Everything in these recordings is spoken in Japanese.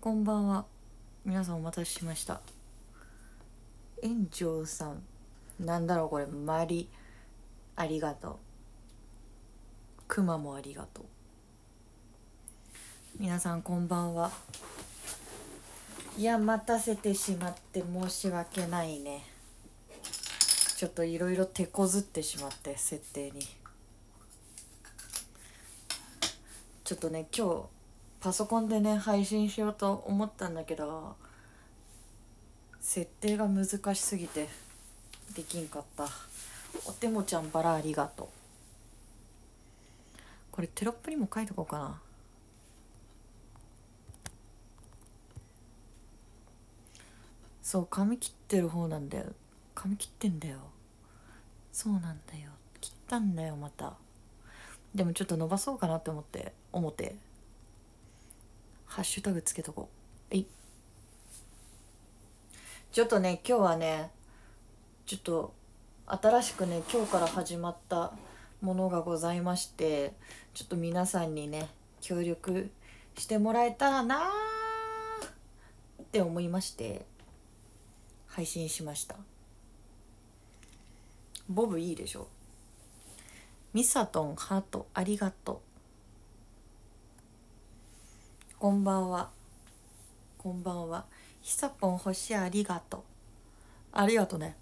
こんばんは皆さんお待たせしました園長さんなんだろうこれマリありがとうクマもありがとう皆さんこんばんはいや待たせてしまって申し訳ないねちょっといろいろ手こずってしまって設定にちょっとね今日パソコンでね配信しようと思ったんだけど設定が難しすぎてできんかったおてもちゃんバラありがとうこれテロップにも書いとこうかなそう髪切ってる方なんだよ髪切ってんだよそうなんだよ切ったんだよまたでもちょっと伸ばそうかなって思って表ハッシュタグつけとこうはいちょっとね今日はねちょっと新しくね今日から始まったものがございましてちょっと皆さんにね協力してもらえたらなって思いまして配信しましたボブいいでしょミサトンハートありがとうこんばんは。こんばんは。ひさぽん星ありがとう。ありがとね。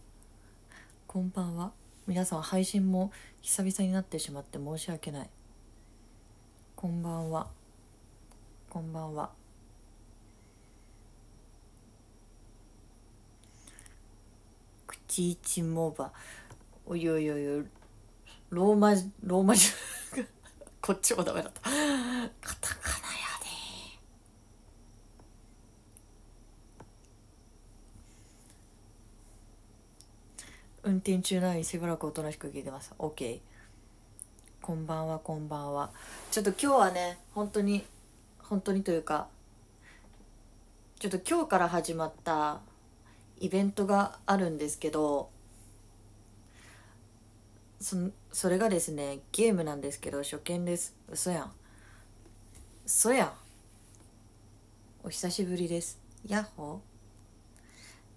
こんばんは。皆さん配信も久々になってしまって申し訳ない。こんばんは。こんばんは。口一モバ。おいおいおいおい。ローマ、ローマ字 こっちもダメだった。カタカナ。運転中なのにしばらくおとなしく聞いてます OK こんばんはこんばんはちょっと今日はね本当に本当にというかちょっと今日から始まったイベントがあるんですけどそそれがですねゲームなんですけど初見です嘘やん嘘やんお久しぶりですやっほ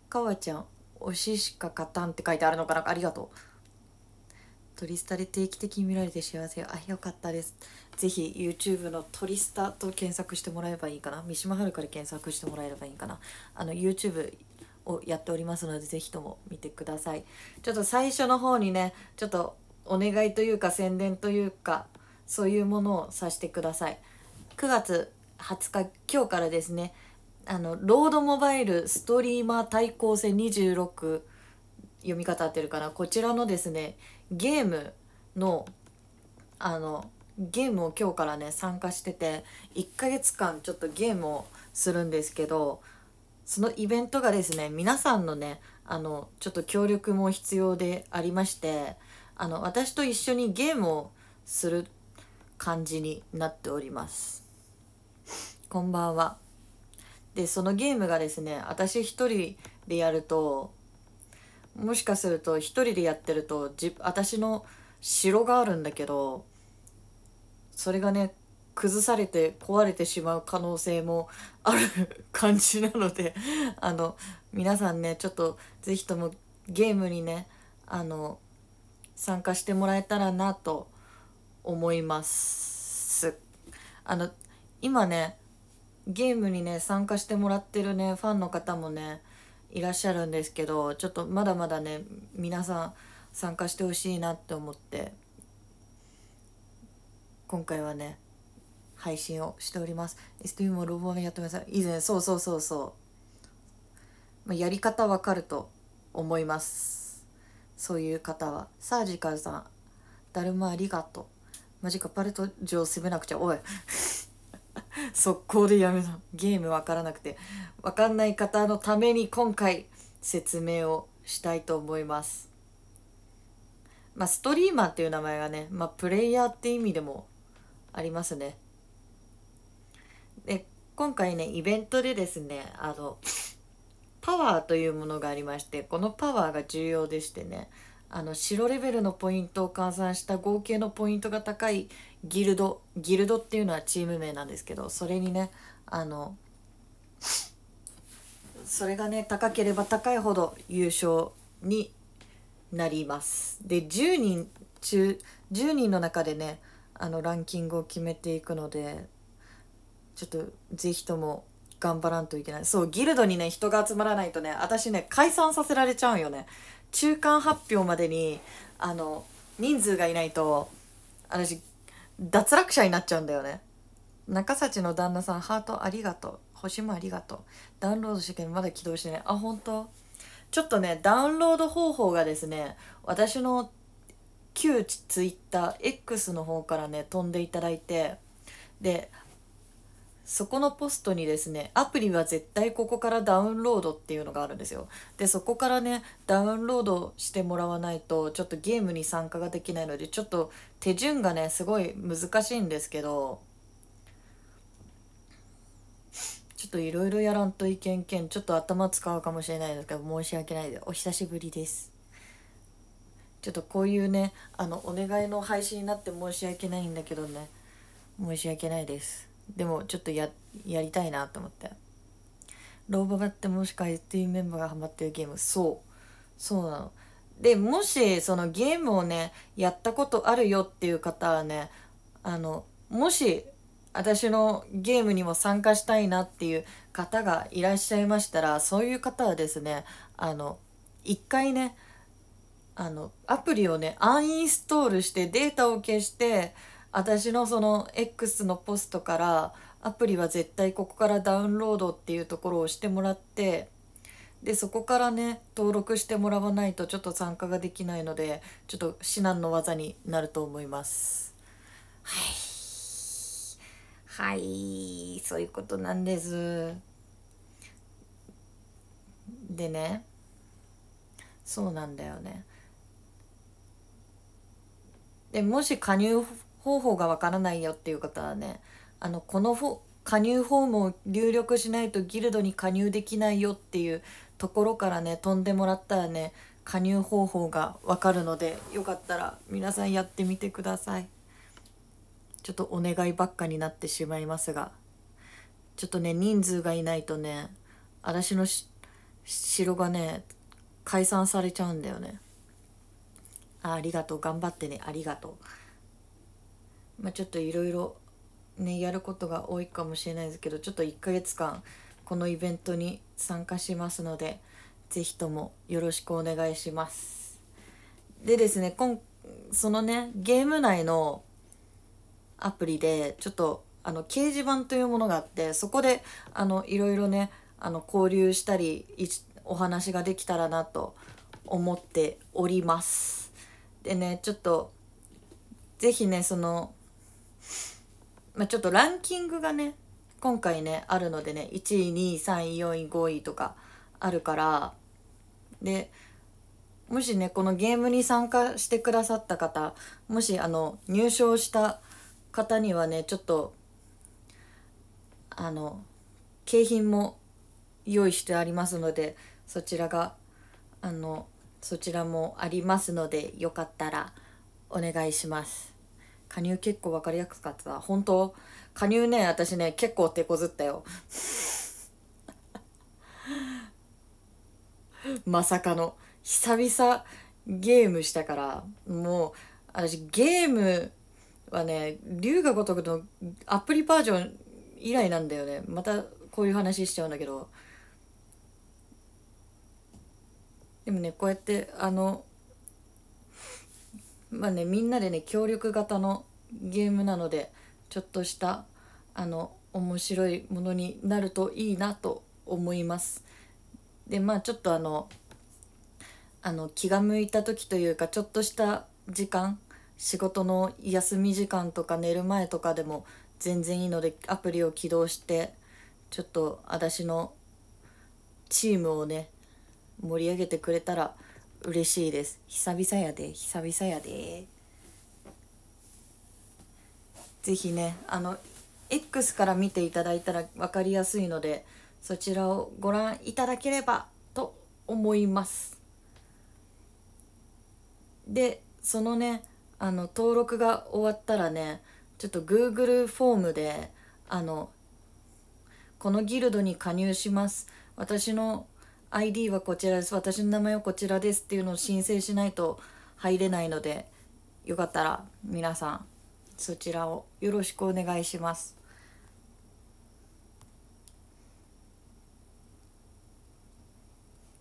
ーかわちゃん推ししか勝たんって書いてあるのかなありがとう。鳥スタで定期的に見られて幸せ。あ、よかったです。ぜひ YouTube の鳥スタと検索してもらえばいいかな。三島春香かで検索してもらえればいいかな。あの YouTube をやっておりますので、ぜひとも見てください。ちょっと最初の方にね、ちょっとお願いというか宣伝というか、そういうものをさしてください。9月20日、今日からですね、あのロードモバイルストリーマー対抗戦26読み方合ってるかなこちらのですねゲームのあのゲームを今日からね参加してて1ヶ月間ちょっとゲームをするんですけどそのイベントがですね皆さんのねあのちょっと協力も必要でありましてあの私と一緒にゲームをする感じになっております。こんばんは。でそのゲームがですね私一人でやるともしかすると一人でやってるとじ私の城があるんだけどそれがね崩されて壊れてしまう可能性もある感じなのであの皆さんねちょっと是非ともゲームにねあの参加してもらえたらなと思います。あの今ねゲームにね参加してもらってるねファンの方もねいらっしゃるんですけどちょっとまだまだね皆さん参加してほしいなって思って今回はね配信をしております。s t もロボアやってください。以前、そうそうそうそう。まあ、やり方わかると思います。そういう方は。サージカルさん、だるまありがとう。マジか、パルト上攻めなくちゃ、おい。速攻でやめたゲームわからなくてわかんない方のために今回説明をしたいと思いますまあストリーマーっていう名前がねまあプレイヤーって意味でもありますねで今回ねイベントでですねあのパワーというものがありましてこのパワーが重要でしてねあの白レベルのポイントを換算した合計のポイントが高いギルドギルドっていうのはチーム名なんですけどそれにねあのそれがね高ければ高いほど優勝になりますで10人中10人の中でねあのランキングを決めていくのでちょっと是非とも頑張らんといけないそうギルドにね人が集まらないとね私ね解散させられちゃうよね中間発表までにあの人数がいないと私脱落者になっちゃうんだよね中幸の旦那さんハートありがとう星もありがとうダウンロードしてけどまだ起動してないあ本当ちょっとねダウンロード方法がですね私の旧 TwitterX の方からね飛んでいただいてでそこのポストにですねアプリは絶対ここからダウンロードっていうのがあるんですよでそこからねダウンロードしてもらわないとちょっとゲームに参加ができないのでちょっと手順がねすごい難しいんですけどちょっといろいろやらんといけんけんちょっと頭使うかもしれないですけど申し訳ないでお久しぶりですちょっとこういうねあのお願いの配信になって申し訳ないんだけどね申し訳ないですでもちょっとややりたいなと思ってローババってもしかて t メンバーがハマってるゲームそうそうなのでもしそのゲームをねやったことあるよっていう方はねあのもし私のゲームにも参加したいなっていう方がいらっしゃいましたらそういう方はですねあの一回ねあのアプリをねアンインストールしてデータを消して私のその X のポストからアプリは絶対ここからダウンロードっていうところを押してもらってでそこからね登録してもらわないとちょっと参加ができないのでちょっと至難の技になると思いますはいはいそういうことなんですでねそうなんだよねでもし加入方法がわからないよっていう方はねあのこの加入フォームを入力しないとギルドに加入できないよっていうところからね飛んでもらったらね加入方法がわかるのでよかったら皆さんやってみてくださいちょっとお願いばっかになってしまいますがちょっとね人数がいないとね嵐の城がね解散されちゃうんだよねあありがとう頑張ってねありがとうまあ、ちょっといろいろねやることが多いかもしれないですけどちょっと1ヶ月間このイベントに参加しますので是非ともよろしくお願いします。でですね今そのねゲーム内のアプリでちょっとあの掲示板というものがあってそこであのいろいろねあの交流したりお話ができたらなと思っております。でねちょっと是非ねそのまあ、ちょっとランキングがね今回ねあるのでね1位2位3位4位5位とかあるからでもしねこのゲームに参加してくださった方もしあの入賞した方にはねちょっとあの景品も用意してありますのでそちらがあのそちらもありますのでよかったらお願いします。加入結構分かりやすかった本当加入ね私ね結構手こずったよ まさかの久々ゲームしたからもう私ゲームはね龍が如くのアプリバージョン以来なんだよねまたこういう話しちゃうんだけどでもねこうやってあのまあねみんなでね協力型のゲームなのでちょっとしたあの面白いものになるといいなと思います。でまあちょっとあのあの気が向いた時というかちょっとした時間仕事の休み時間とか寝る前とかでも全然いいのでアプリを起動してちょっと私のチームをね盛り上げてくれたら嬉しいです久々やで久々やでぜひねあの X から見ていただいたら分かりやすいのでそちらをご覧いただければと思いますでそのねあの登録が終わったらねちょっと Google フォームであのこのギルドに加入します私の ID はこちらです私の名前はこちらですっていうのを申請しないと入れないのでよかったら皆さんそちらをよろしくお願いします。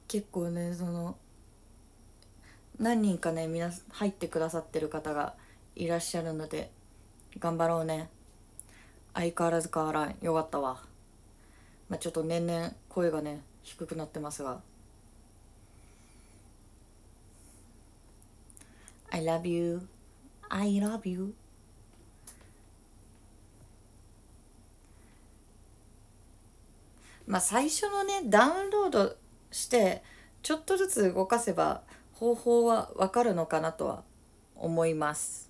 結構ねその何人かね皆入ってくださってる方がいらっしゃるので頑張ろうね相変わらず変わらんよかったわまあちょっと年々声がね低くなってますが I love you I love you まあ最初のねダウンロードしてちょっとずつ動かせば方法はわかるのかなとは思います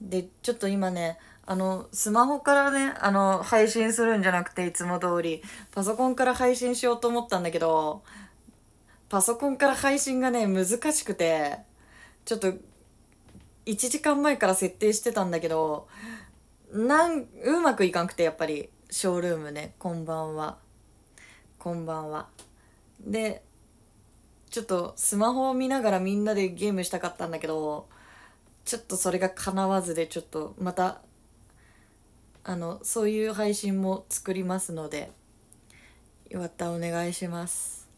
でちょっと今ねあの、スマホからね、あの、配信するんじゃなくて、いつも通り、パソコンから配信しようと思ったんだけど、パソコンから配信がね、難しくて、ちょっと、1時間前から設定してたんだけど、なん、うまくいかんくて、やっぱり、ショールームね、こんばんは。こんばんは。で、ちょっとスマホを見ながらみんなでゲームしたかったんだけど、ちょっとそれが叶わずで、ちょっとまたあのそういう配信も作りますのでよかったらお願いします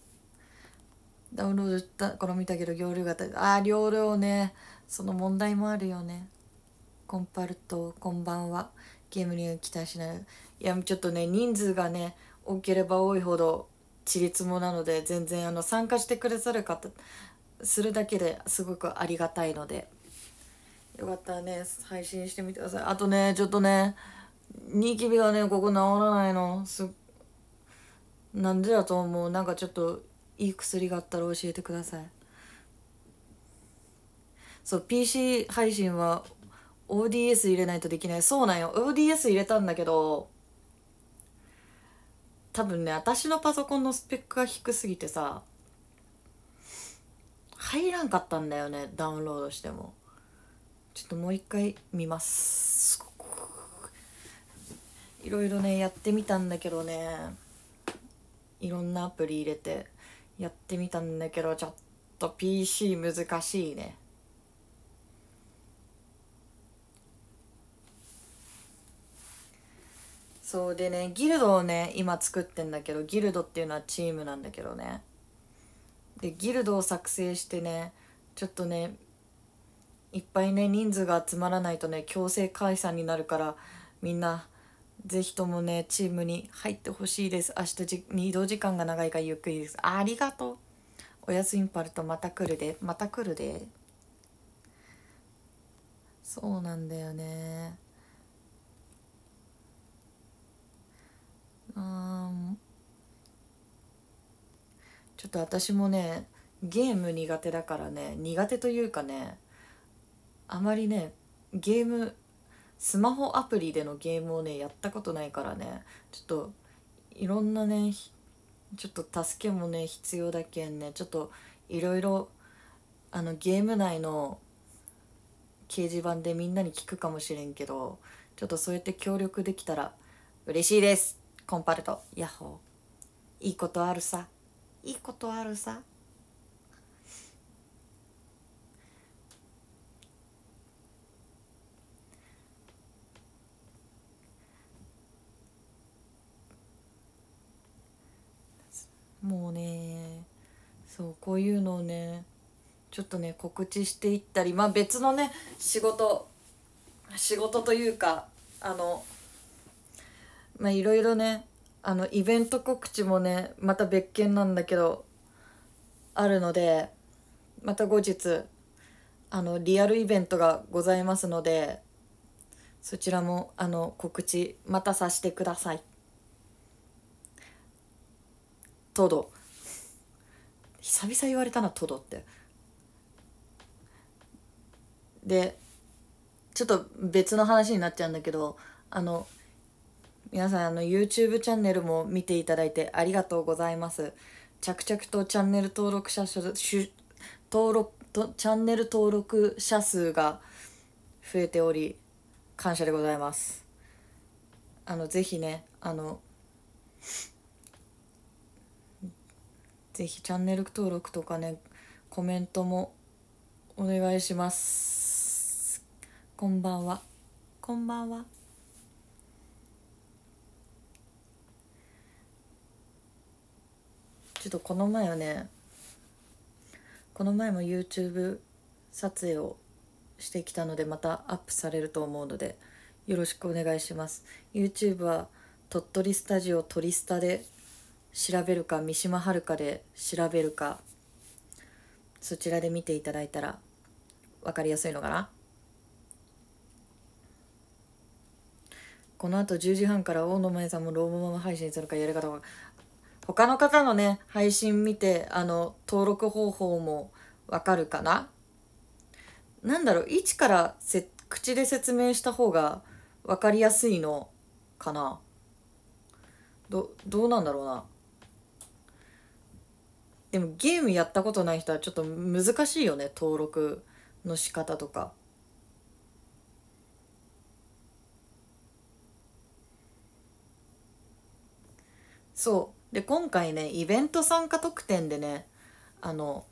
ダウンロードした頃見たけど容量型ああ容量ねその問題もあるよねコンパルトこんばんはゲームに期待しないいやちょっとね人数がね多ければ多いほどちりつもなので全然あの参加してくださる方するだけですごくありがたいのでよかったらね配信してみてくださいあとねちょっとねニキビがねここ治らないのすなんでだと思うなんかちょっといい薬があったら教えてくださいそう PC 配信は ODS 入れないとできないそうなんよ ODS 入れたんだけど多分ね私のパソコンのスペックが低すぎてさ入らんかったんだよねダウンロードしてもちょっともう一回見ますいろいろねやってみたんだけどねいろんなアプリ入れてやってみたんだけどちょっと PC 難しいねそうでねギルドをね今作ってんだけどギルドっていうのはチームなんだけどねでギルドを作成してねちょっとねいっぱいね人数が集まらないとね強制解散になるからみんなぜひともね、チームに入ってほしいです。明日じ、移動時間が長いからゆっくりです。ありがとう。おやすみパルト、また来るで。また来るで。そうなんだよね。うん。ちょっと私もね、ゲーム苦手だからね、苦手というかね、あまりね、ゲームスマホアプリでのゲームをねやったことないからねちょっといろんなねちょっと助けもね必要だけんねちょっといろいろあのゲーム内の掲示板でみんなに聞くかもしれんけどちょっとそうやって協力できたら嬉しいですコンパルトヤッホーいいことあるさいいことあるさもうねそうこういうのをねちょっとね告知していったりまあ別のね仕事仕事というかあのまあいろいろねあのイベント告知もねまた別件なんだけどあるのでまた後日あのリアルイベントがございますのでそちらもあの告知またさせてください。トド久々言われたなトドってでちょっと別の話になっちゃうんだけどあの皆さんあの YouTube チャンネルも見ていただいてありがとうございます着々とチャンネル登録者数登録とチャンネル登録者数が増えており感謝でございますあのぜひねあのぜひチャンネル登録とかね、コメントもお願いします。こんばんは。こんばんは。ちょっとこの前はね、この前も YouTube 撮影をしてきたのでまたアップされると思うのでよろしくお願いします YouTube は鳥取スタジオ鳥スタで調べるか三島遥で調べるかそちらで見ていただいたら分かりやすいのかなこのあと10時半から大野真由さんもローマママ配信するかやり方が他の方のね配信見てあの登録方法も分かるかななんだろう一からせ口で説明した方が分かりやすいのかなどどうなんだろうなでもゲームやったことない人はちょっと難しいよね登録の仕方とか。そうで今回ねイベント参加特典でねあの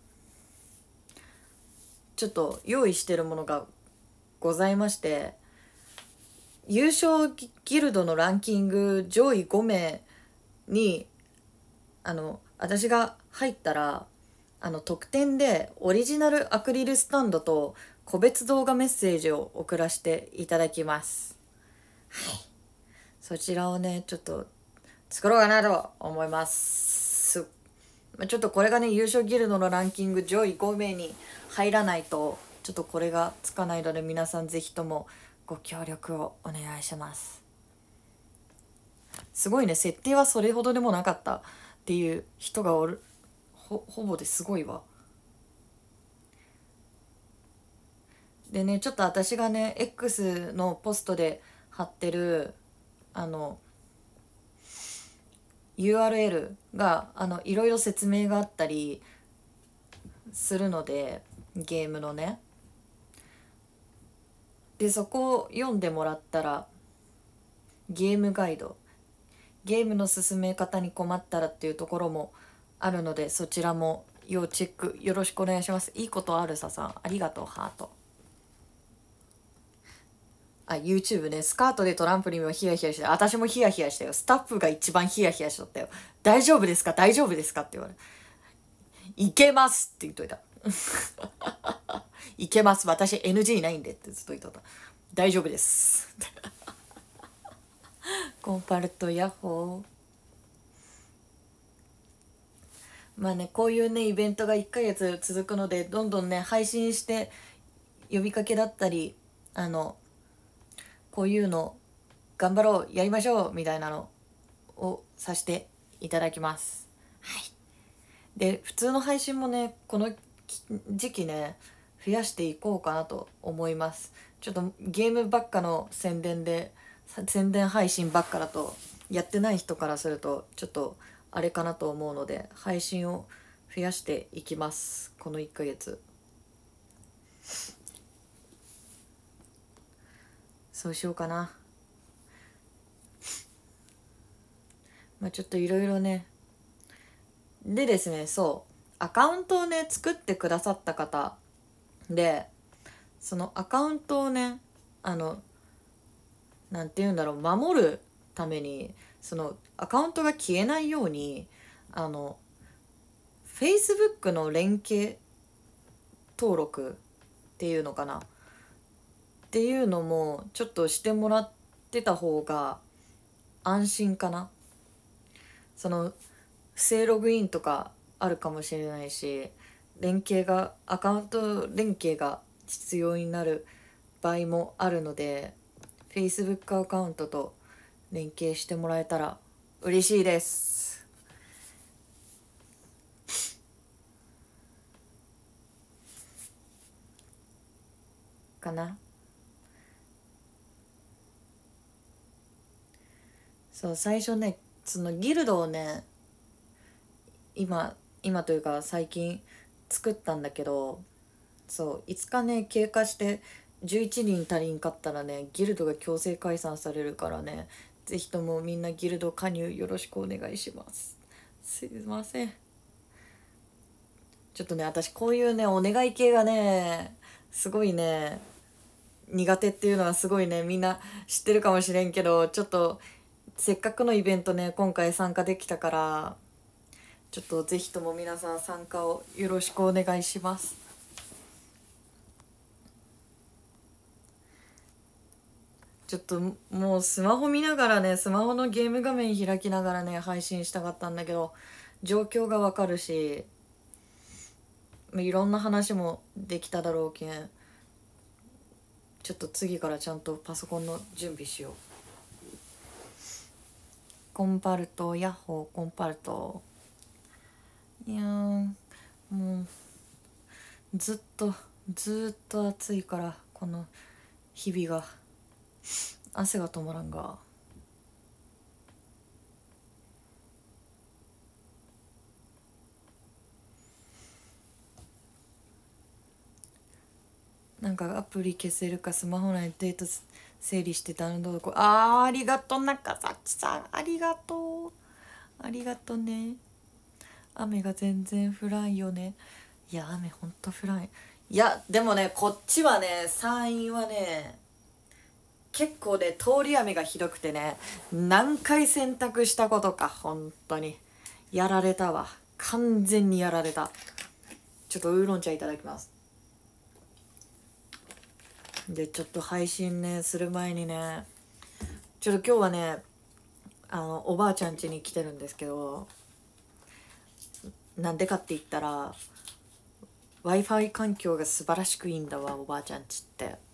ちょっと用意してるものがございまして優勝ギルドのランキング上位5名にあの私が入ったらあの特典でオリジナルアクリルスタンドと個別動画メッセージを送らせていただきますはいそちらをねちょっと作ろうかなと思いますちょっとこれがね優勝ギルドのランキング上位5名に入らないとちょっとこれがつかないので皆さん是非ともご協力をお願いしますすごいね設定はそれほどでもなかったっていう人がおるほぼですごいわでねちょっと私がね X のポストで貼ってるあの URL があのいろいろ説明があったりするのでゲームのねでそこを読んでもらったらゲームガイドゲームの進め方に困ったらっていうところもあるのでそちらも要チェックよろしくお願いしますいいことあるささんありがとうハートあ YouTube ねスカートでトランプリンヒヤヒヤして私もヒヤヒヤしたよスタッフが一番ヒヤヒヤしとったよ大丈夫ですか大丈夫ですかって言われいけますって言っといた いけます私 NG ないんでってずっと言っとった大丈夫ですコンパルトヤッホーまあねこういうねイベントが1ヶ月続くのでどんどんね配信して呼びかけだったりあのこういうの頑張ろうやりましょうみたいなのをさせていただきます。はい、で普通の配信もねこの時期ね増やしていこうかなと思います。ちょっとゲームばっかの宣伝で宣伝配信ばっかだとやってない人からするとちょっとあれかなと思うので配信を増やしていきますこの1ヶ月そうしようかなまあちょっといろいろねでですねそうアカウントをね作ってくださった方でそのアカウントをねあの何て言うんだろう守るためにそのアカウントが消えないようにあの Facebook の連携登録っていうのかなっていうのもちょっとしてもらってた方が安心かなその不正ログインとかあるかもしれないし連携がアカウント連携が必要になる場合もあるので Facebook アカウントと連携してもらえたら嬉しいです。かなそう最初ねそのギルドをね今今というか最近作ったんだけどそう5日ね経過して11人足りんかったらねギルドが強制解散されるからねぜひともみんなギルド加入よろしくお願いしますすいませんちょっとね私こういうねお願い系がねすごいね苦手っていうのはすごいねみんな知ってるかもしれんけどちょっとせっかくのイベントね今回参加できたからちょっと是非とも皆さん参加をよろしくお願いします。ちょっともうスマホ見ながらねスマホのゲーム画面開きながらね配信したかったんだけど状況がわかるしいろんな話もできただろうけんちょっと次からちゃんとパソコンの準備しようコンパルトヤッホーコンパルトいやもうずっとずっと暑いからこの日々が。汗が止まらんが。なんかアプリ消せるかスマホ内でデート整理してダウンロードああありがとう中崎さんありがとうありがとうね雨が全然降らんよねいや雨ほんと降らんいやでもねこっちはね山陰はね結構ね通り雨がひどくてね何回洗濯したことか本当にやられたわ完全にやられたちょっとウーロン茶いただきますでちょっと配信ねする前にねちょっと今日はねあのおばあちゃん家に来てるんですけどなんでかって言ったら w i f i 環境が素晴らしくいいんだわおばあちゃんちって。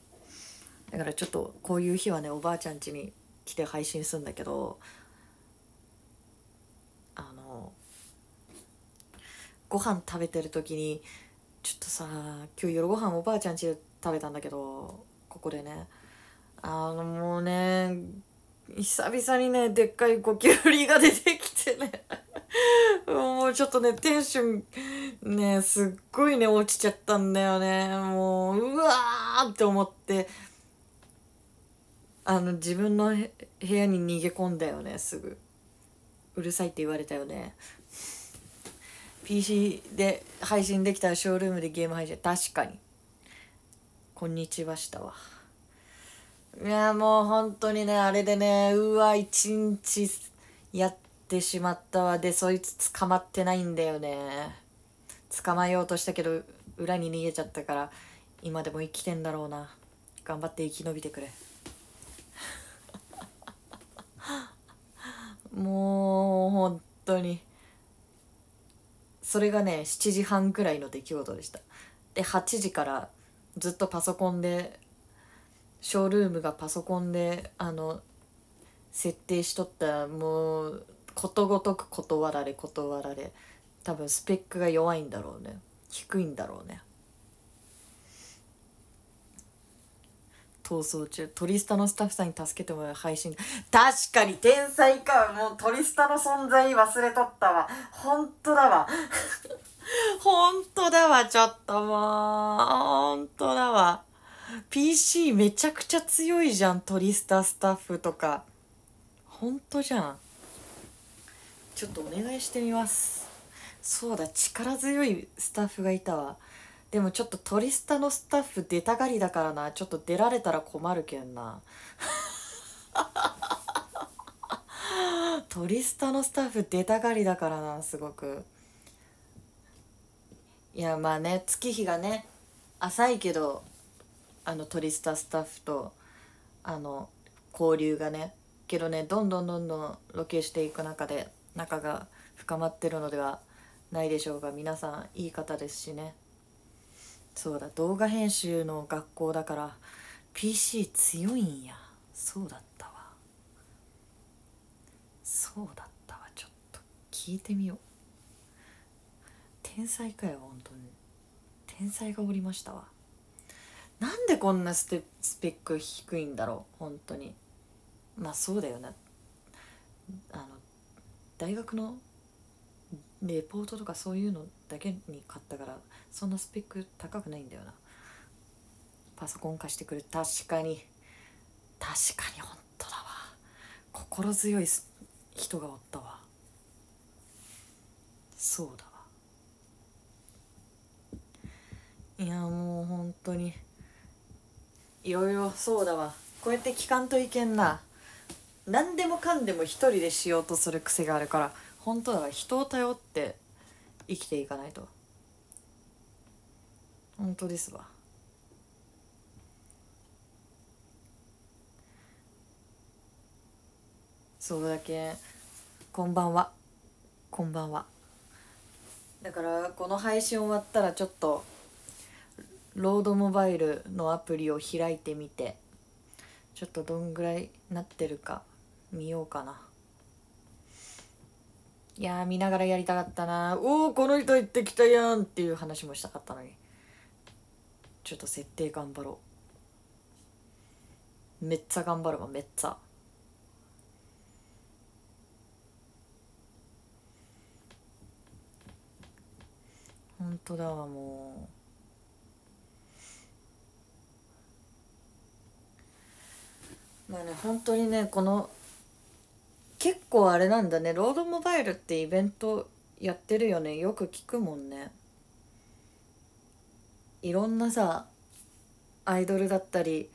だからちょっとこういう日はねおばあちゃん家に来て配信するんだけどあのご飯食べてる時にちょっとさ今日夜ご飯おばあちゃん家で食べたんだけどここでねあのもうね久々にねでっかいゴキブリが出てきてねもうちょっとねテンションねすっごいね落ちちゃったんだよねもううわーって思って。あの自分の部屋に逃げ込んだよねすぐうるさいって言われたよね PC で配信できたらショールームでゲーム配信確かにこんにちはしたわいやもう本当にねあれでねうわ一日やってしまったわでそいつ捕まってないんだよね捕まえようとしたけど裏に逃げちゃったから今でも生きてんだろうな頑張って生き延びてくれもう本当にそれがね7時半くらいの出来事でしたで8時からずっとパソコンでショールームがパソコンであの設定しとったもうことごとく断られ断られ多分スペックが弱いんだろうね低いんだろうね逃走中トリスタのスタッフさんに助けてもらう配信確かに天才かもうトリスタの存在忘れとったわ 本当だわ 本当だわちょっともう本当だわ PC めちゃくちゃ強いじゃんトリスタスタッフとか本当じゃんちょっとお願いしてみますそうだ力強いスタッフがいたわでもちょっとトリスタのスタッフ出たがりだからなちょっと出られたら困るけんな トリスタのスタッフ出たがりだからなすごくいやまあね月日がね浅いけどあのトリスタスタッフとあの交流がねけどねどんどんどんどんロケしていく中で仲が深まってるのではないでしょうが皆さんいい方ですしね。そうだ動画編集の学校だから PC 強いんやそうだったわそうだったわちょっと聞いてみよう天才かよ本当に天才がおりましたわなんでこんなステスペック低いんだろう本当にまあそうだよなあの大学のレポートとかそういうのだけに買ったからそんなスペック高くないんだよなパソコン貸してくれ確かに確かに本当だわ心強い人がおったわそうだわいやもう本当にいろいろそうだわこうやって聞かんといけんな何でもかんでも一人でしようとする癖があるから本当だわ人を頼って生きていかないと。本当ですわそうだけこんばんはこんばんはだからこの配信終わったらちょっとロードモバイルのアプリを開いてみてちょっとどんぐらいなってるか見ようかないや見ながらやりたかったなおおこの人行ってきたやんっていう話もしたかったのに。ちょっと設定頑張ろうめっちゃ頑張るわめっちゃほんとだわもう。まあね本当にねこの結構あれなんだねロードモバイルってイベントやってるよねよく聞くもんね。いろんなさアイドルだったり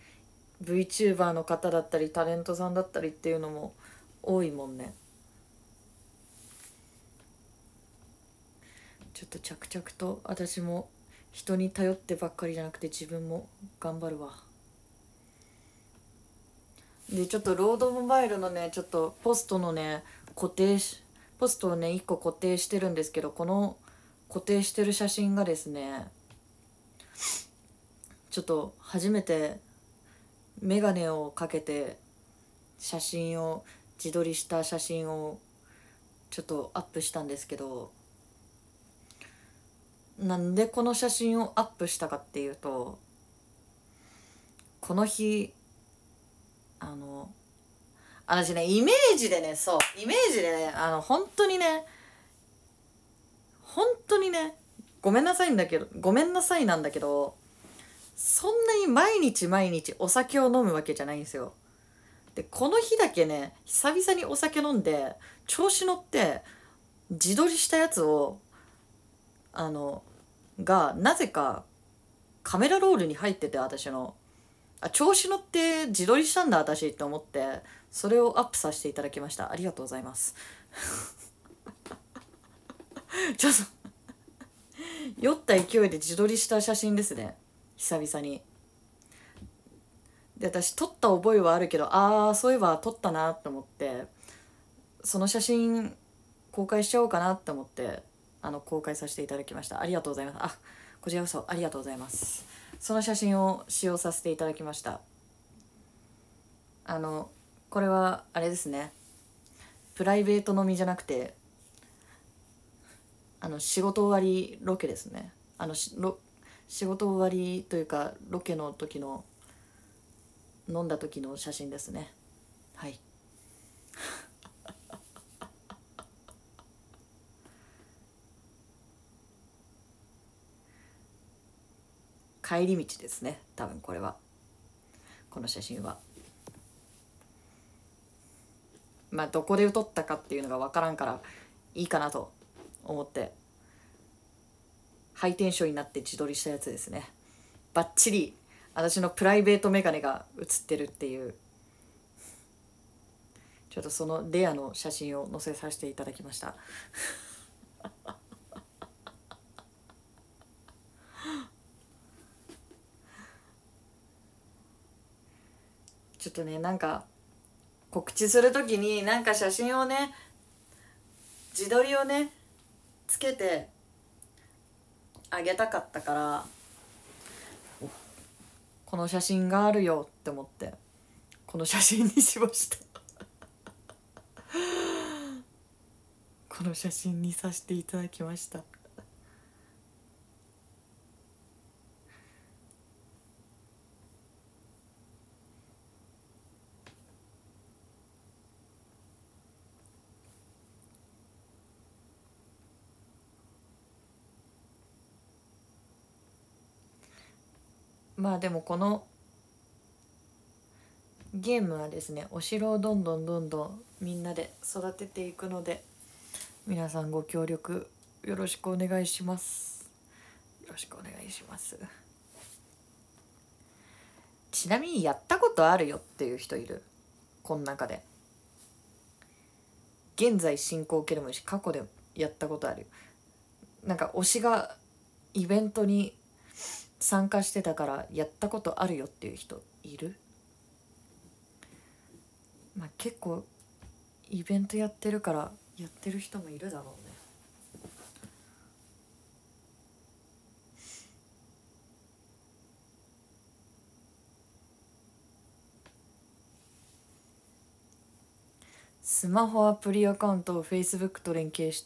VTuber の方だったりタレントさんだったりっていうのも多いもんねちょっと着々と私も人に頼ってばっかりじゃなくて自分も頑張るわでちょっとロードモバイルのねちょっとポストのね固定しポストをね1個固定してるんですけどこの固定してる写真がですねちょっと初めて眼鏡をかけて写真を自撮りした写真をちょっとアップしたんですけどなんでこの写真をアップしたかっていうとこの日あの私ねイメージでねそうイメージでねあの本当にね本当にねごめんなさいんだけどごめんなさいなんだけどそんなに毎日毎日お酒を飲むわけじゃないんですよ。で、この日だけね、久々にお酒飲んで、調子乗って、自撮りしたやつを、あの、が、なぜかカメラロールに入ってて、私の。あ、調子乗って自撮りしたんだ、私って思って、それをアップさせていただきました。ありがとうございます。ちょっと酔った勢いで自撮りした写真ですね。久々にで私撮った覚えはあるけどああそういえば撮ったなと思ってその写真公開しちゃおうかなと思ってあの公開させていただきましたありがとうございますあこちらこそありがとうございますその写真を使用させていただきましたあのこれはあれですねプライベートのみじゃなくてあの仕事終わりロケですねあのロ仕事終わりというかロケの時の飲んだ時の写真ですねはい 帰り道ですね多分これはこの写真はまあどこで撮ったかっていうのが分からんからいいかなと思ってハイテンションになって自撮りしたやつですねバッチリ私のプライベートメガネが写ってるっていうちょっとそのレアの写真を載せさせていただきましたちょっとねなんか告知する時になんか写真をね自撮りをねつけてあげたかったからこの写真があるよって思ってこの写真にしました この写真にさせていただきましたまあでもこのゲームはですねお城をどんどんどんどんみんなで育てていくので皆さんご協力よろしくお願いしますよろしくお願いしますちなみにやったことあるよっていう人いるこの中で現在進行形でもいいし過去でもやったことあるなんか推しがイベントに参加してたからやったことあるよっていう人いるまあ結構イベントやってるからやってる人もいるだろうねスマホアプリアカウントを Facebook と連携し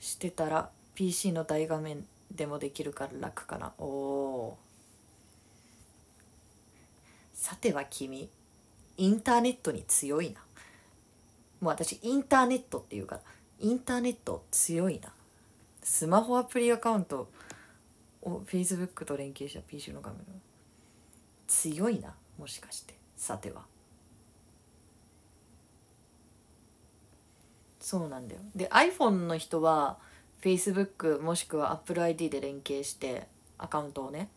してたら PC の大画面でもできるから楽かなおおさては君インターネットに強いなもう私インターネットっていうからインターネット強いなスマホアプリアカウントを Facebook と連携した PC の画面強いなもしかしてさてはそうなんだよで iPhone の人は Facebook もしくは AppleID で連携してアカウントをね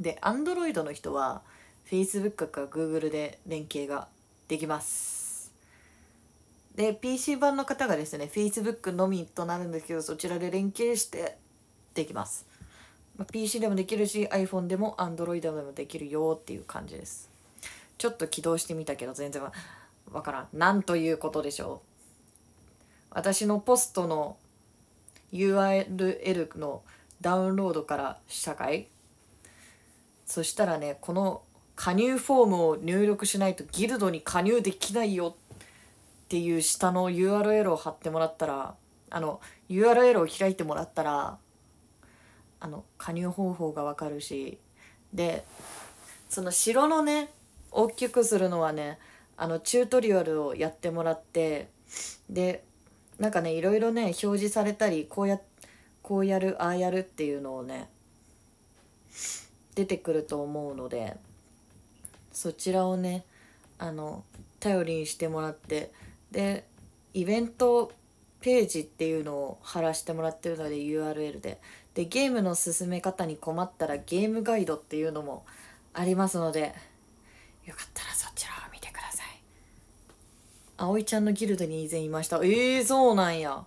で Android の人は Facebook か Google で連携ができますで PC 版の方がですね Facebook のみとなるんですけどそちらで連携してできます PC でもできるし iPhone でも Android でもできるよっていう感じですちょっと起動してみたけど全然わからんなんということでしょう私のポストの URL のダウンロードからしたかいそしたらねこの加入フォームを入力しないとギルドに加入できないよっていう下の URL を貼ってもらったらあの URL を開いてもらったらあの加入方法がわかるしでその城のね大きくするのはねあのチュートリアルをやってもらってでなんかねいろいろね表示されたりこうやこうやるああやるっていうのをね出てくると思うのでそちらをねあの頼りにしてもらってでイベントページっていうのを貼らせてもらってるので URL ででゲームの進め方に困ったらゲームガイドっていうのもありますのでよかったらそちらを葵ちゃんのギルドに以前いましたええー、そうなんや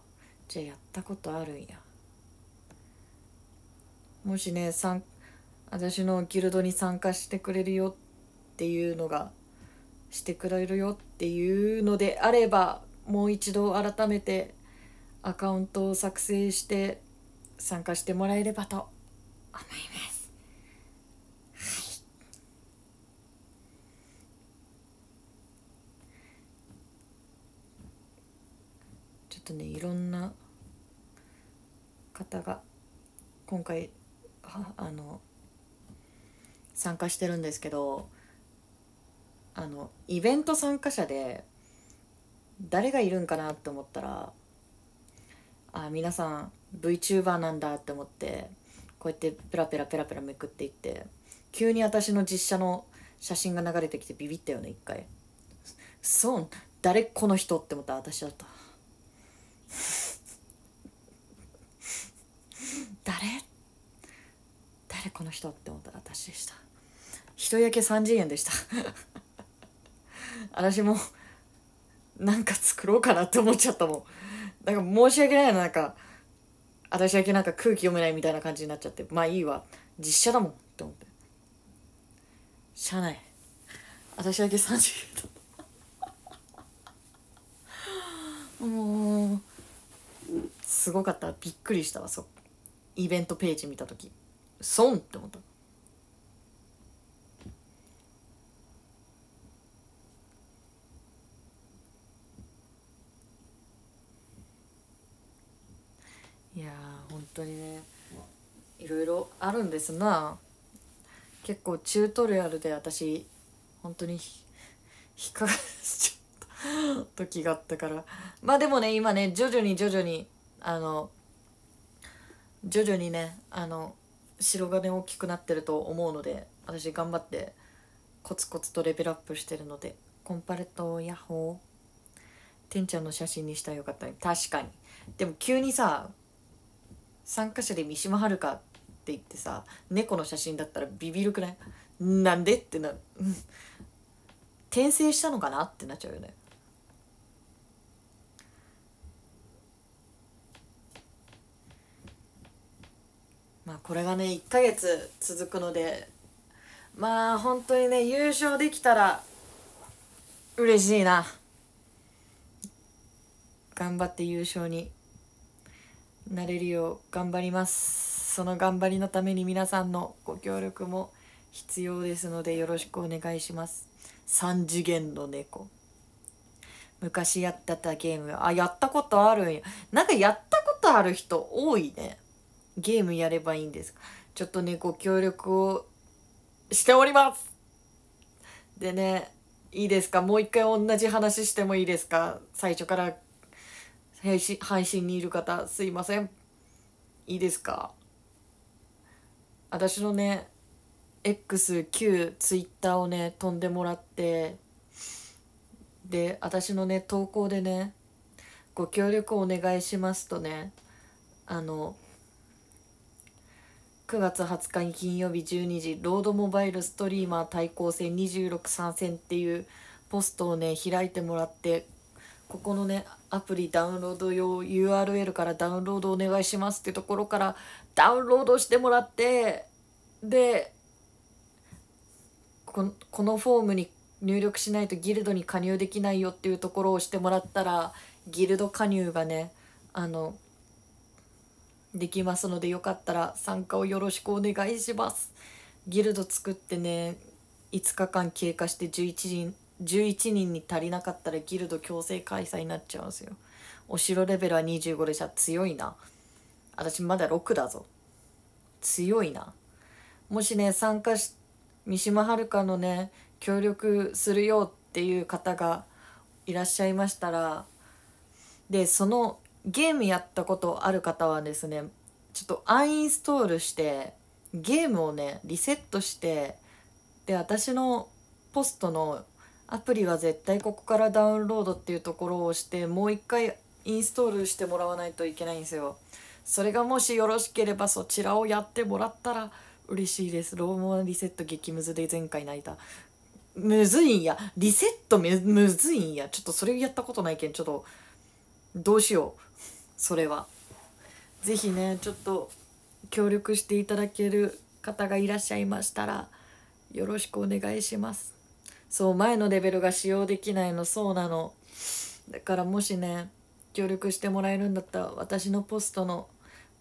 じゃあやったことあるんやもしね私のギルドに参加してくれるよっていうのがしてくれるよっていうのであればもう一度改めてアカウントを作成して参加してもらえればと思いますとねいろんな方が今回あの参加してるんですけどあのイベント参加者で誰がいるんかなって思ったらあ皆さん VTuber なんだって思ってこうやってペラペラペラペラめくっていって急に私の実写の写真が流れてきてビビったよね一回そう誰この人って思った私だった誰誰この人って思ったら私でした人だけ30円でした私もなんか作ろうかなって思っちゃったもんなんか申し訳ないななんか私だけなんか空気読めないみたいな感じになっちゃってまあいいわ実写だもんって思ってしゃあない私だけ30円だもうすごかったびっくりしたわそイベントページ見た時損って思ったいや本当にねいろいろあるんですな結構チュートリアルで私本当に引っかかっちゃった時があったからまあでもね今ね徐々に徐々にあの徐々にねあの白金大きくなってると思うので私頑張ってコツコツとレベルアップしてるのでコンパレットヤッホーてんちゃんの写真にしたらよかったね確かにでも急にさ参加者で三島遥って言ってさ猫の写真だったらビビるくないなんでってなる転生したのかなってなっちゃうよねまあこれがね1ヶ月続くのでまあ本当にね優勝できたら嬉しいな頑張って優勝になれるよう頑張りますその頑張りのために皆さんのご協力も必要ですのでよろしくお願いします3次元の猫昔やってたゲームあやったことあるんやなんかやったことある人多いねゲームやればいいんですちょっとねご協力をしておりますでねいいですかもう一回同じ話してもいいですか最初から配信配信にいる方すいませんいいですか私のね X q Twitter をね飛んでもらってで私のね投稿でねご協力をお願いしますとねあの9月20日に金曜日12時ロードモバイルストリーマー対抗戦26参戦っていうポストをね開いてもらってここのねアプリダウンロード用 URL からダウンロードお願いしますってところからダウンロードしてもらってでこのフォームに入力しないとギルドに加入できないよっていうところをしてもらったらギルド加入がねあのできますのでよかったら参加をよろしくお願いしますギルド作ってね5日間経過して11人11人に足りなかったらギルド強制開催になっちゃうんですよお城レベルは25でした強いな私まだ6だぞ強いなもしね参加し三島遥のね協力するよっていう方がいらっしゃいましたらでそのゲームやったことある方はですねちょっとアンインストールしてゲームをねリセットしてで私のポストのアプリは絶対ここからダウンロードっていうところを押してもう一回インストールしてもらわないといけないんですよそれがもしよろしければそちらをやってもらったら嬉しいですローモアリセット激ムズで前回泣いたむずいんやリセットむずいんやちょっとそれやったことないけんちょっとどうしようそれは是非ねちょっと協力していただける方がいらっしゃいましたらよろしくお願いしますそう前のレベルが使用できないのそうなのだからもしね協力してもらえるんだったら私のポストの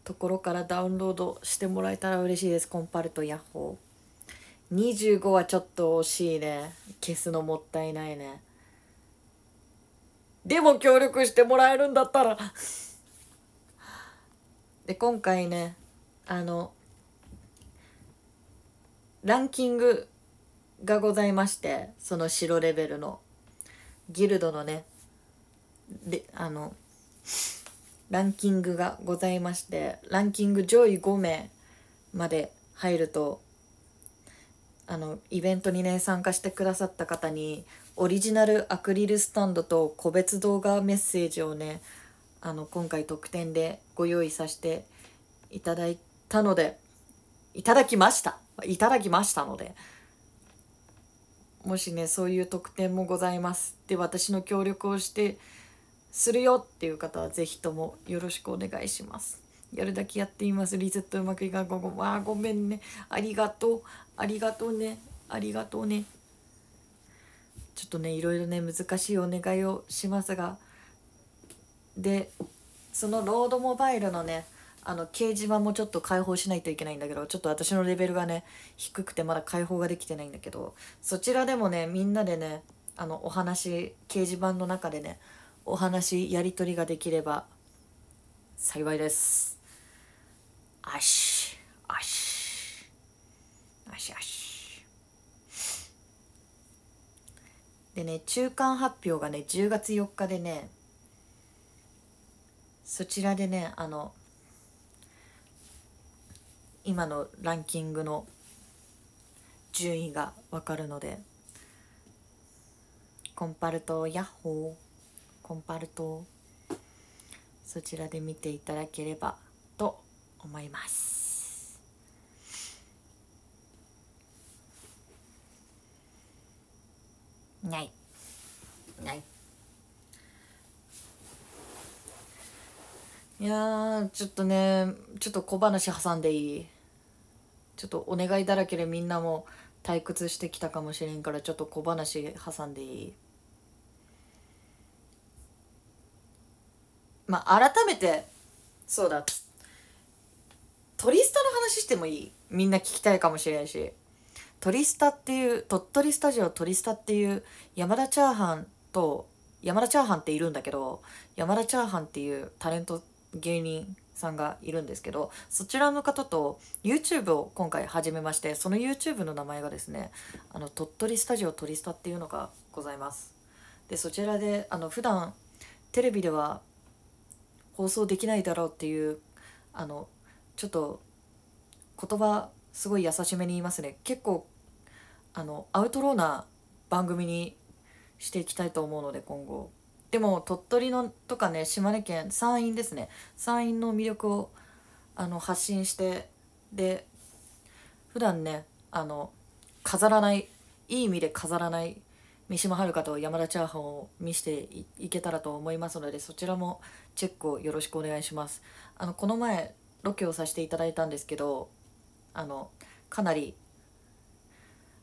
ところからダウンロードしてもらえたら嬉しいですコンパルトヤッホー25はちょっと惜しいね消すのもったいないねでも協力してもらえるんだったらで今回ねあのランキングがございましてその白レベルのギルドのねであのランキングがございましてランキング上位5名まで入るとあのイベントにね参加してくださった方にオリジナルアクリルスタンドと個別動画メッセージをねあの今回特典でご用意させていただいたのでいただきましたいただきましたのでもしねそういう特典もございますで私の協力をしてするよっていう方は是非ともよろしくお願いしますやるだけやっていますリセットうまくいかんごごわあごめんねありがとうありがとうねありがとうねちょっとねいろいろね難しいお願いをしますがでそのロードモバイルのねあの掲示板もちょっと開放しないといけないんだけどちょっと私のレベルがね低くてまだ開放ができてないんだけどそちらでもねみんなでねあのお話掲示板の中でねお話やり取りができれば幸いですあしあしあしあしでね中間発表がね10月4日でねそちらでねあの今のランキングの順位が分かるのでコンパルトヤッホーコンパルトそちらで見ていただければと思いますないないいやちょっとねちょっと小話挟んでいいちょっとお願いだらけでみんなも退屈してきたかもしれんからちょっと小話挟んでいいまあ改めてそうだトリスタの話してもいいみんな聞きたいかもしれんしトリスタっていう鳥取スタジオトリスタっていう山田チャーハンと山田チャーハンっているんだけど山田チャーハンっていうタレント芸人さんがいるんですけどそちらの方と YouTube を今回始めましてその YouTube の名前がですねあの鳥取スタジオ鳥スタっていうのがございますでそちらであの普段テレビでは放送できないだろうっていうあのちょっと言葉すごい優しめに言いますね結構あのアウトローな番組にしていきたいと思うので今後でも鳥取のとかね島根県山陰ですね山陰の魅力をあの発信してで普段ねあの飾らないいい意味で飾らない三島遥と山田チャーハンを見していけたらと思いますのでそちらもチェックをよろしくお願いしますあのこの前ロケをさせていただいたんですけどあのかなり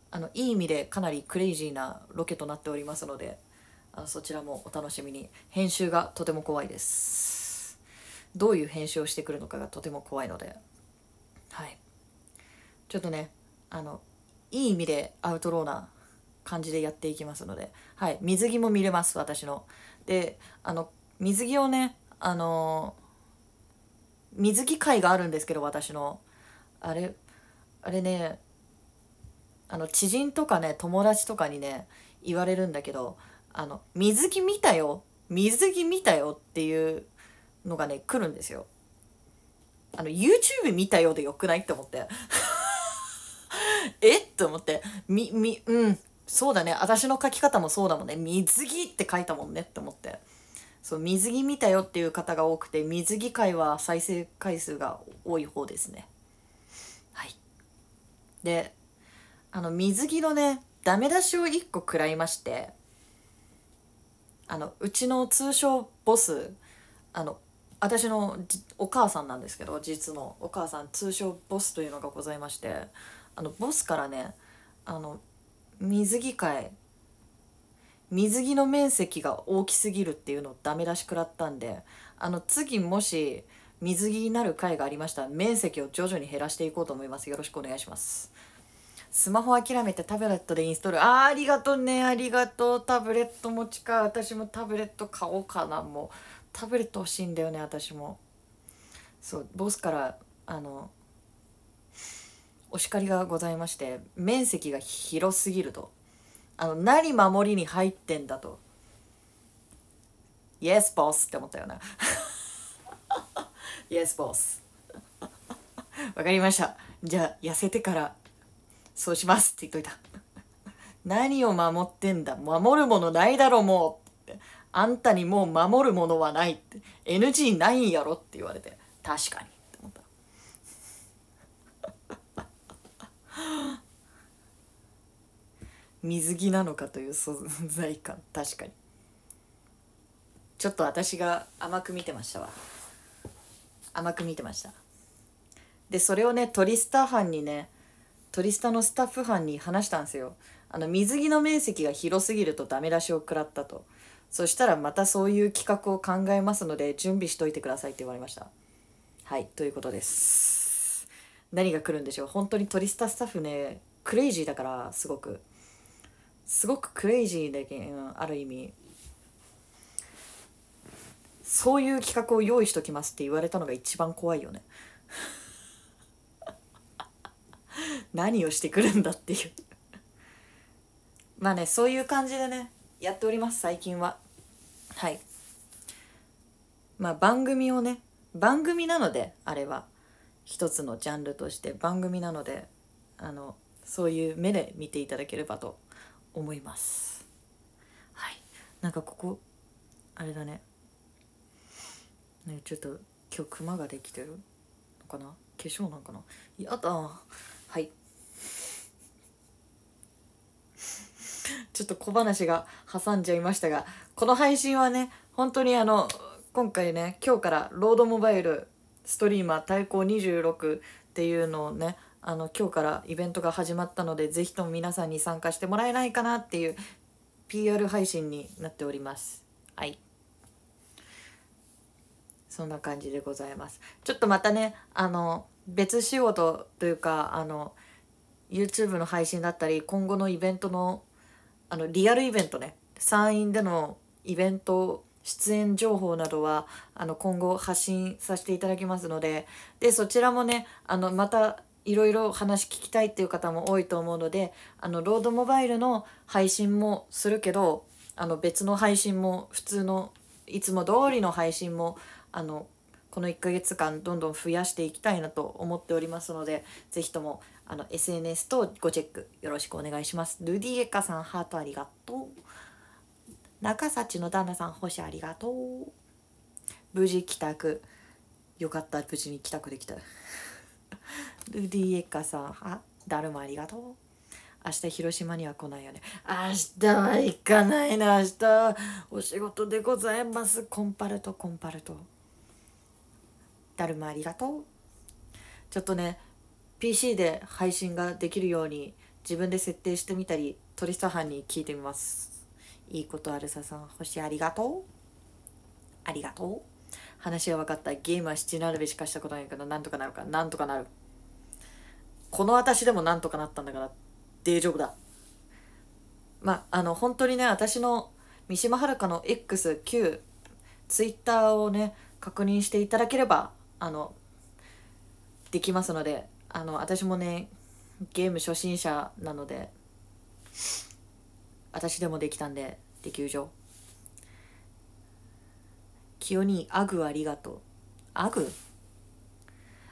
あのいい意味でかなりクレイジーなロケとなっておりますのであそちらもお楽しみに編集がとても怖いですどういう編集をしてくるのかがとても怖いのではいちょっとねあのいい意味でアウトローな感じでやっていきますので、はい、水着も見れます私のであの水着をねあのー、水着会があるんですけど私のあれあれねあの知人とかね友達とかにね言われるんだけどあの、水着見たよ水着見たよっていうのがね、来るんですよ。あの、YouTube 見たよでよくないって思って。えって思って、み、み、うん、そうだね。私の書き方もそうだもんね。水着って書いたもんねって思って。そう、水着見たよっていう方が多くて、水着界は再生回数が多い方ですね。はい。で、あの、水着のね、ダメ出しを1個食らいまして、あのうちの通称ボスあの私のお母さんなんですけど実のお母さん通称ボスというのがございましてあのボスからねあの水着会水着の面積が大きすぎるっていうのをダメ出し食らったんであの次もし水着になる会がありましたら面積を徐々に減らしていこうと思いますよろしくお願いしますスマホ諦めてタブレットでインストールああ、ありがとうねありがとうタブレット持ちか私もタブレット買おうかなもうタブレット欲しいんだよね私もそうボスからあのお叱りがございまして面積が広すぎるとあの何守りに入ってんだとイエスボスって思ったよなイエスボスわかりましたじゃあ痩せてからそうしますって言っといた。何を守ってんだ守るものないだろもうって。あんたにもう守るものはないって。NG ないんやろって言われて。確かに。って思った。水着なのかという存在感。確かに。ちょっと私が甘く見てましたわ。甘く見てました。で、それをね、トリスター班にね、トリスタのスタッフ班に話したんですよ。あの水着の面積が広すぎるとダメ出しを食らったと。そしたらまたそういう企画を考えますので準備しといてくださいって言われました。はい、ということです。何が来るんでしょう。本当にトリスタスタッフね、クレイジーだからすごく。すごくクレイジーで、うん、ある意味。そういう企画を用意しときますって言われたのが一番怖いよね。何をしてくるんだっていうまあねそういう感じでねやっております最近ははいまあ番組をね番組なのであれは一つのジャンルとして番組なのであのそういう目で見ていただければと思いますはいなんかここあれだねねちょっと今日クマができてるのかな化粧なんかなやだはいちょっと小話が挟んじゃいましたがこの配信はね本当にあの今回ね今日からロードモバイルストリーマー対抗26っていうのをねあの今日からイベントが始まったので是非とも皆さんに参加してもらえないかなっていう PR 配信になっておりますはいそんな感じでございますちょっとまたねあの別仕事というかあの YouTube の配信だったり今後のイベントのあのリアルイベントね山陰でのイベント出演情報などはあの今後発信させていただきますのででそちらもねあのまたいろいろ話聞きたいっていう方も多いと思うのであのロードモバイルの配信もするけどあの別の配信も普通のいつも通りの配信もあのこの1ヶ月間どんどん増やしていきたいなと思っておりますので是非ともあの SNS とごチェックよろしくお願いします。ルディエカさんハートありがとう。中幸の旦那さん星ありがとう。無事帰宅。よかった無事に帰宅できた。ルディエカさんあだるまありがとう。明日広島には来ないよね。明日は行かないな明日お仕事でございます。コンパルトコンパルト。だるまありがとう。ちょっとね、PC で配信ができるように自分で設定してみたり、スさ班に聞いてみます。いいことあるささん、星ありがとう。ありがとう。話は分かった。ゲームは七並べしかしたことないから、なんとかなるから、なんとかなる。この私でもなんとかなったんだから、大丈夫だ。まあ、あの、本当にね、私の三島遥の X、Q、Twitter をね、確認していただければあのできますのであの私もねゲーム初心者なので私でもできたんでできる上清にアグありがとうアグ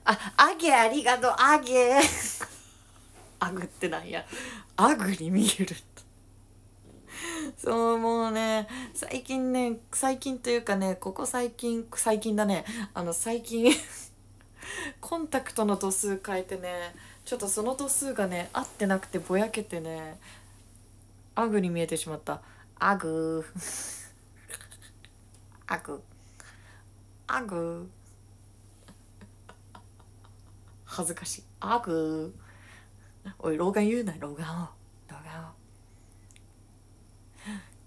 あアゲありがとうアゲ アグってなんやアグに見えるって そうもうね最近ね最近というかねここ最近最近だねあの最近 コンタクトの度数変えてねちょっとその度数がね合ってなくてぼやけてねアグに見えてしまったアグー アグアグ恥ずかしいアグおい老眼言うな老眼を老眼を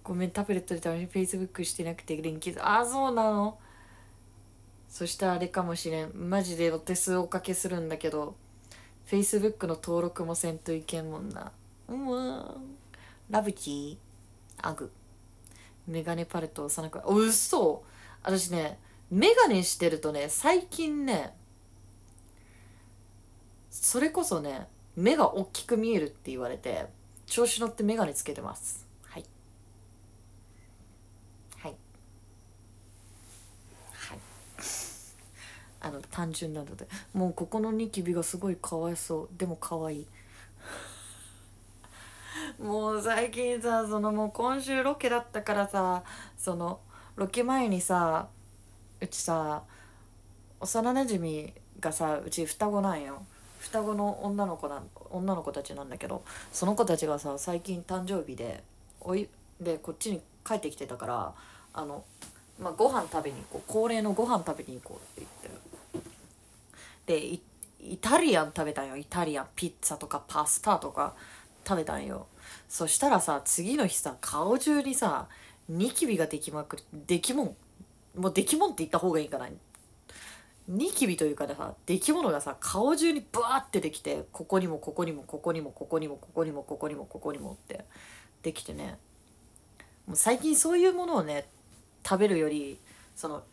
ごめんタブレットでたまにフェイスブックしてなくて連携ああそうなのそしたらあれかもしれんマジでお手数おかけするんだけどフェイスブックの登録もせんといけんもんなうんうんラブキーアグメガネパレット幼くうっそ私ねメガネしてるとね最近ねそれこそね目が大きく見えるって言われて調子乗ってメガネつけてますあの単純なのでもうここのニキビがすごいかわいそうでもかわいい もう最近さそのもう今週ロケだったからさそのロケ前にさうちさ幼なじみがさうち双子なんよ双子の女の子な女の子たちなんだけどその子たちがさ最近誕生日でおいでこっちに帰ってきてたからあの、まあ、ご飯食べに行こう恒例のご飯食べに行こうって言ってる。ってイタリアン食べたんよイタリアンピッツァとかパスタとか食べたんよそしたらさ次の日さ顔中にさニキビができまくるできもんもうできもんって言った方がいいかなニキビというかさ出来物がさ顔中にブワーってできてここにもここにもここにもここにもここにもここにもここにもってできてねもう最近そういうものをね食べるよりその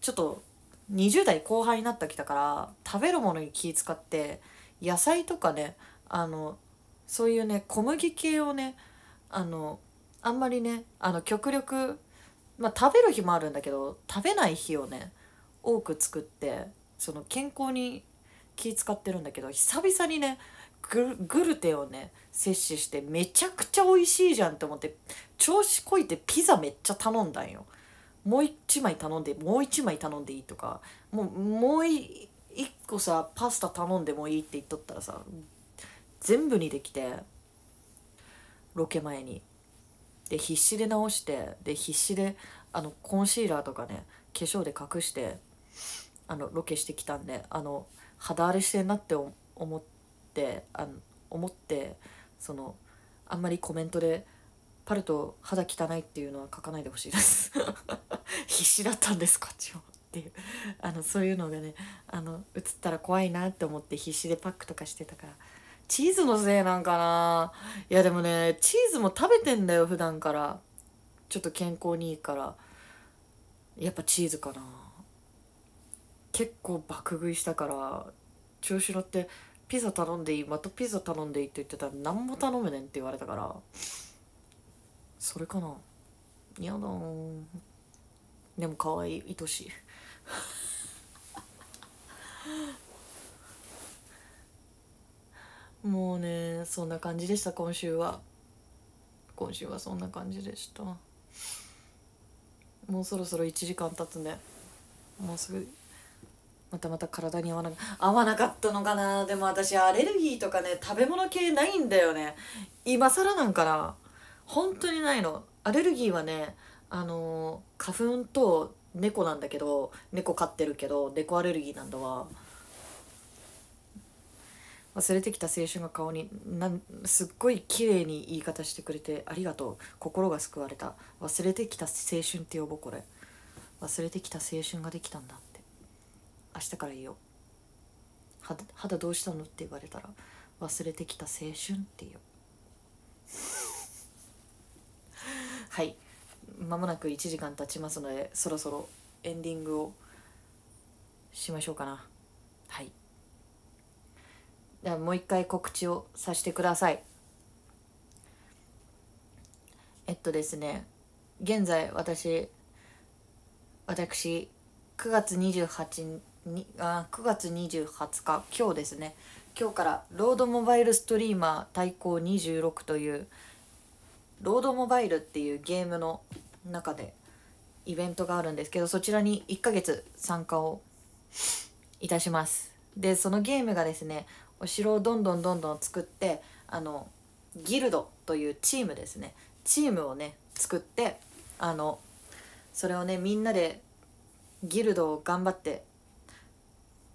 ちょっと20代後半になってきたから食べるものに気使って野菜とかねあのそういうね小麦系をねあのあんまりねあの極力、まあ、食べる日もあるんだけど食べない日をね多く作ってその健康に気使ってるんだけど久々にねグルテンをね摂取してめちゃくちゃ美味しいじゃんって思って調子こいてピザめっちゃ頼んだんよ。もう1枚頼んでもう1枚頼んでいいとかもうもう1個さパスタ頼んでもいいって言っとったらさ全部にできてロケ前にで必死で直してで必死であのコンシーラーとかね化粧で隠してあのロケしてきたんであの肌荒れしてんなって思ってあの思ってそのあんまりコメントでパルト肌汚いっていうのは書かないでほしいです 必死だったんですこっちもっていうあのそういうのがねあの映ったら怖いなって思って必死でパックとかしてたからチーズのせいなんかないやでもねチーズも食べてんだよ普段からちょっと健康にいいからやっぱチーズかな結構爆食いしたから調子乗ってピザ頼んでいいまたピザ頼んでいいって言ってたら何も頼むねんって言われたから。それかなやだでも可愛い愛しい もうねそんな感じでした今週は今週はそんな感じでしたもうそろそろ1時間経つねもうすぐまたまた体に合わな合わなかったのかなでも私アレルギーとかね食べ物系ないんだよね今更なんかな本当にないのアレルギーはねあの花粉と猫なんだけど猫飼ってるけど猫アレルギーなんだわ忘れてきた青春が顔になんすっごい綺麗に言い方してくれてありがとう心が救われた忘れてきた青春って呼ぼうこれ忘れてきた青春ができたんだって明日から言いよ肌どうしたのって言われたら忘れてきた青春って言うはいまもなく1時間経ちますのでそろそろエンディングをしましょうかなはいではもう一回告知をさせてくださいえっとですね現在私私9月28にあ9月28日今日ですね今日からロードモバイルストリーマー対抗26というロードモバイルっていうゲームの中でイベントがあるんですけどそちらに1ヶ月参加をいたしますでそのゲームがですねお城をどんどんどんどん作ってあのギルドというチームですねチームをね作ってあのそれをねみんなでギルドを頑張って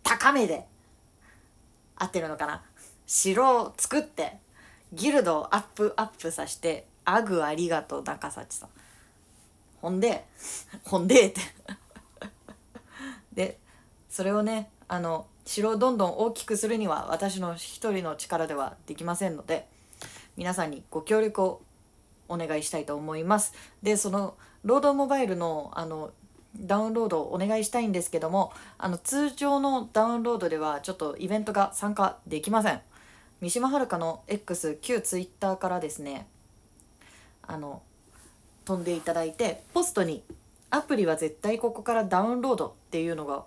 高めで合ってるのかな城を作ってギルドをアップアップさせてあグありがとう中幸さんほんで ほんでって でそれをねあの城をどんどん大きくするには私の一人の力ではできませんので皆さんにご協力をお願いしたいと思います。でそのロードモバイルのあのダウンロードをお願いしたいんですけどもあの通常のダウンロードではちょっとイベントが参加できません。三島遥の X 旧 Twitter からですねあの飛んでいただいてポストにアプリは絶対ここからダウンロードっていうのが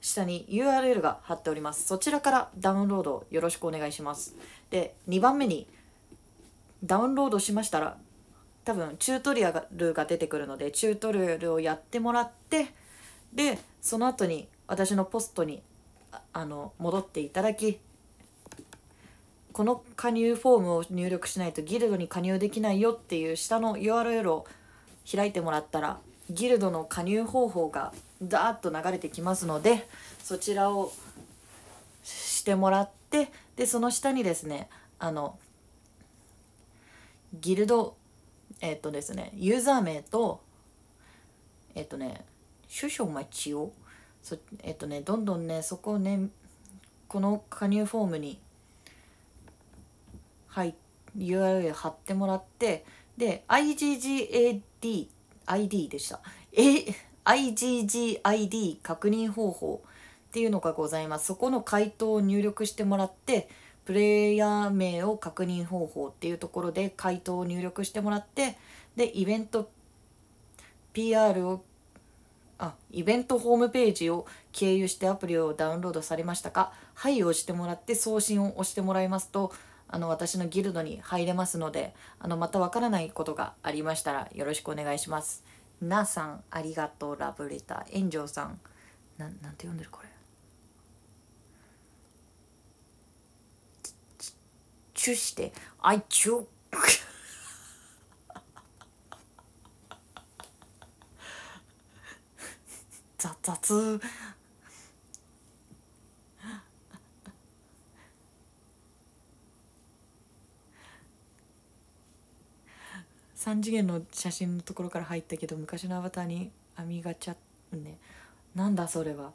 下に URL が貼っておりますそちらからダウンロードよろしくお願いしますで2番目にダウンロードしましたら多分チュートリアルが出てくるのでチュートリアルをやってもらってでその後に私のポストにあの戻っていただきこの加入フォームを入力しないとギルドに加入できないよっていう下の URL を開いてもらったらギルドの加入方法がダーッと流れてきますのでそちらをしてもらってでその下にですねあのギルドえっ、とですねユーザー名とえっ、とね首相待ちをそえっ、とねどんどんねそこをねこの加入フォームにはい、URL 貼ってもらってで IGGAD ID でした。え IGGID 確認方法っていうのがございます。そこの回答を入力してもらってプレイヤー名を確認方法っていうところで回答を入力してもらってでイベント PR をあイベントホームページを経由してアプリをダウンロードされましたかはいを押してもらって送信を押してもらいますとあの私のギルドに入れますのであのまたわからないことがありましたらよろしくお願いしますなさんありがとうラブレター炎上さんななんて読んでるこれチュしてあいチュ雑3次元の写真のところから入ったけど昔のアバターに編みがちゃねなんだそれは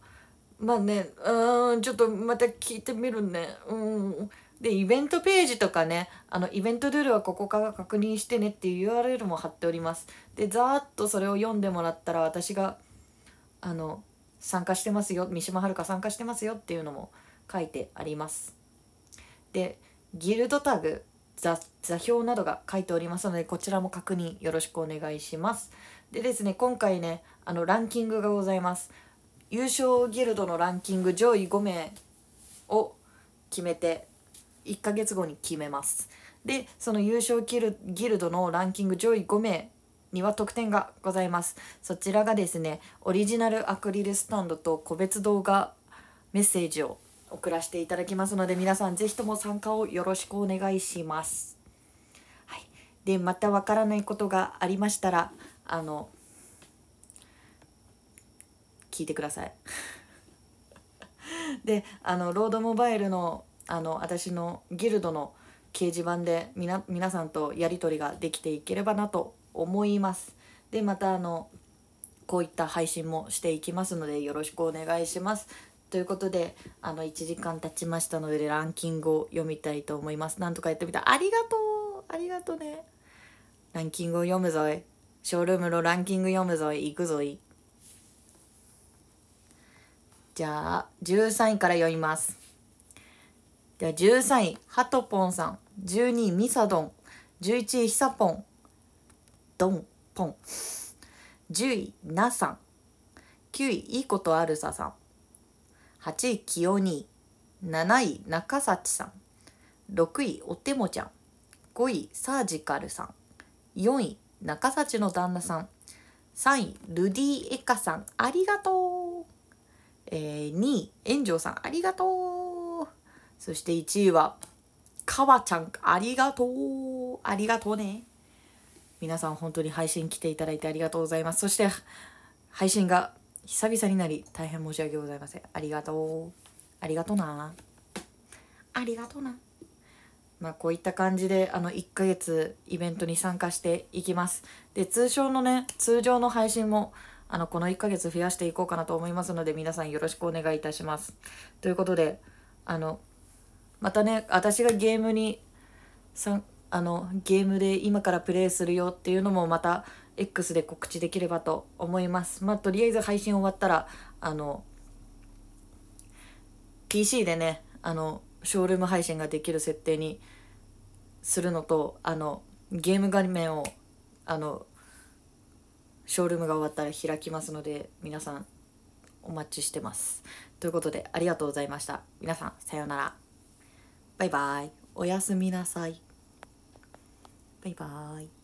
まあねうんちょっとまた聞いてみるねうんでイベントページとかねあのイベントルールはここから確認してねっていう URL も貼っておりますでざーっとそれを読んでもらったら私があの参加してますよ三島遥参加してますよっていうのも書いてありますでギルドタグ座座標などが書いておりますのでこちらも確認よろしくお願いしますでですね今回ねあのランキングがございます優勝ギルドのランキング上位5名を決めて1ヶ月後に決めますでその優勝ギルギルドのランキング上位5名には特典がございますそちらがですねオリジナルアクリルスタンドと個別動画メッセージを送らせていただきますので皆さん是非とも参加をよろしくお願いします。はい、でまたわからないことがありましたらあの聞いてください。であのロードモバイルのあの私のギルドの掲示板でみな皆さんとやり取りができていければなと思います。でまたあのこういった配信もしていきますのでよろしくお願いします。ということであの1時間経ちましたのでランキングを読みたいと思いますなんとかやってみたありがとうありがとねランキングを読むぞいショールームのランキング読むぞい行くぞいじゃあ13位から読みますじゃあ13位はとぽんさん12位みさどん11位ひさぽんどんぽん10位なさん9位いいことあるささん8位、清に7位、中幸さん。6位、おてもちゃん。5位、サージカルさん。4位、中幸の旦那さん。3位、ルディエカさん。ありがとう。えー、2位、炎上さん。ありがとう。そして1位は、かわちゃん。ありがとう。ありがとうね。皆さん本当に配信来ていただいてありがとうございます。そして、配信が久々になり大変申し訳ございませんありがとうありがとなありがとなまあこういった感じであの1ヶ月イベントに参加していきますで通常のね通常の配信もあのこの1ヶ月増やしていこうかなと思いますので皆さんよろしくお願いいたしますということであのまたね私がゲームにさんあのゲームで今からプレイするよっていうのもまた X で告知できればと思います。まあ、とりあえず配信終わったら、あの、PC でね、あの、ショールーム配信ができる設定にするのと、あの、ゲーム画面を、あの、ショールームが終わったら開きますので、皆さんお待ちしてます。ということで、ありがとうございました。皆さん、さようなら。バイバイ。おやすみなさい。バイバイ。